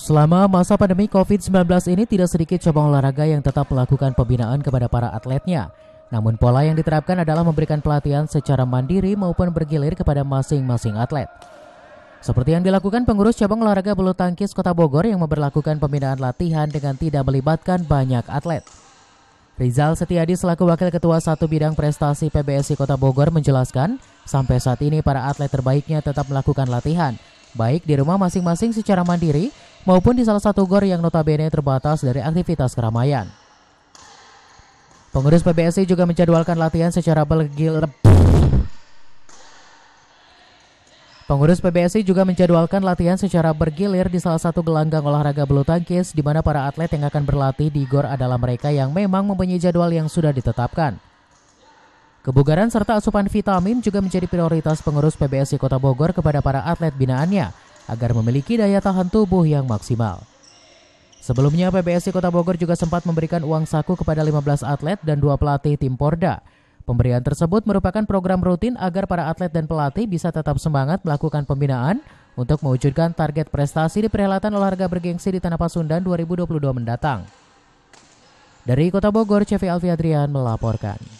Selama masa pandemi COVID-19 ini tidak sedikit cabang olahraga yang tetap melakukan pembinaan kepada para atletnya. Namun pola yang diterapkan adalah memberikan pelatihan secara mandiri maupun bergilir kepada masing-masing atlet. Seperti yang dilakukan pengurus cabang olahraga bulu tangkis Kota Bogor yang memperlakukan pembinaan latihan dengan tidak melibatkan banyak atlet. Rizal Setiadi selaku Wakil Ketua Satu Bidang Prestasi PBSI Kota Bogor menjelaskan, sampai saat ini para atlet terbaiknya tetap melakukan latihan, baik di rumah masing-masing secara mandiri maupun di salah satu gor yang notabene terbatas dari aktivitas keramaian. Pengurus PBSI juga menjadwalkan latihan secara bergilir. Pengurus PBSI juga menjadwalkan latihan secara bergilir di salah satu gelanggang olahraga bulu tangkis di mana para atlet yang akan berlatih di GOR adalah mereka yang memang mempunyai jadwal yang sudah ditetapkan. Kebugaran serta asupan vitamin juga menjadi prioritas pengurus PBSI Kota Bogor kepada para atlet binaannya agar memiliki daya tahan tubuh yang maksimal. Sebelumnya PBSI Kota Bogor juga sempat memberikan uang saku kepada 15 atlet dan dua pelatih tim Porda. Pemberian tersebut merupakan program rutin agar para atlet dan pelatih bisa tetap semangat melakukan pembinaan untuk mewujudkan target prestasi di perhelatan olahraga bergengsi di Tanah Pasundan 2022 mendatang. Dari Kota Bogor, Cevi Alfiadrian melaporkan.